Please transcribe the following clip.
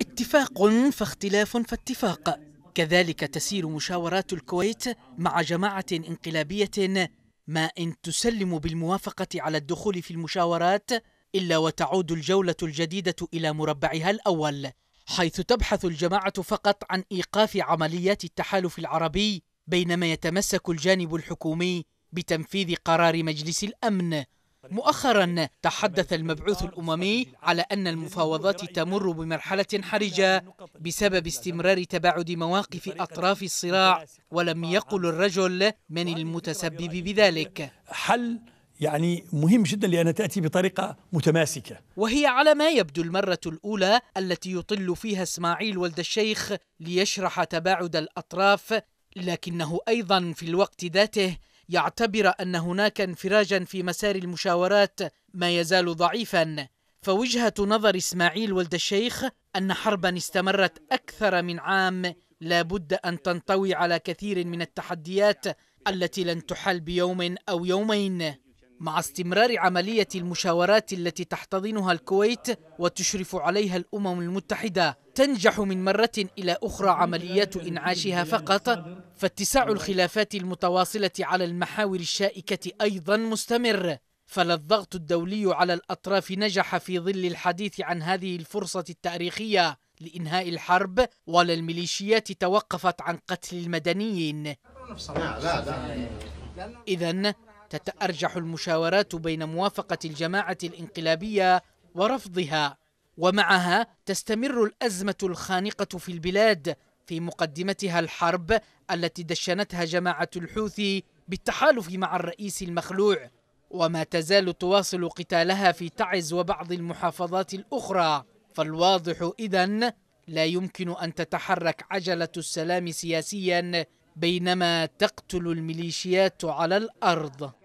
اتفاق فاختلاف فاتفاق كذلك تسير مشاورات الكويت مع جماعة انقلابية ما إن تسلم بالموافقة على الدخول في المشاورات إلا وتعود الجولة الجديدة إلى مربعها الأول حيث تبحث الجماعة فقط عن إيقاف عمليات التحالف العربي بينما يتمسك الجانب الحكومي بتنفيذ قرار مجلس الأمن مؤخرا تحدث المبعوث الأممي على أن المفاوضات تمر بمرحلة حرجة بسبب استمرار تباعد مواقف أطراف الصراع ولم يقل الرجل من المتسبب بذلك حل يعني مهم جدا لأنها تأتي بطريقة متماسكة وهي على ما يبدو المرة الأولى التي يطل فيها إسماعيل ولد الشيخ ليشرح تباعد الأطراف لكنه أيضا في الوقت ذاته يعتبر أن هناك انفراجا في مسار المشاورات ما يزال ضعيفا فوجهة نظر إسماعيل ولد الشيخ أن حربا استمرت أكثر من عام لابد أن تنطوي على كثير من التحديات التي لن تحل بيوم أو يومين مع استمرار عملية المشاورات التي تحتضنها الكويت وتشرف عليها الأمم المتحدة تنجح من مرة إلى أخرى عمليات إنعاشها فقط فاتساع الخلافات المتواصلة على المحاور الشائكة أيضا مستمر فلا الضغط الدولي على الأطراف نجح في ظل الحديث عن هذه الفرصة التاريخية لإنهاء الحرب ولا الميليشيات توقفت عن قتل المدنيين إذا تتأرجح المشاورات بين موافقة الجماعة الانقلابية ورفضها ومعها تستمر الأزمة الخانقة في البلاد في مقدمتها الحرب التي دشنتها جماعة الحوثي بالتحالف مع الرئيس المخلوع وما تزال تواصل قتالها في تعز وبعض المحافظات الأخرى فالواضح إذن لا يمكن أن تتحرك عجلة السلام سياسيا بينما تقتل الميليشيات على الأرض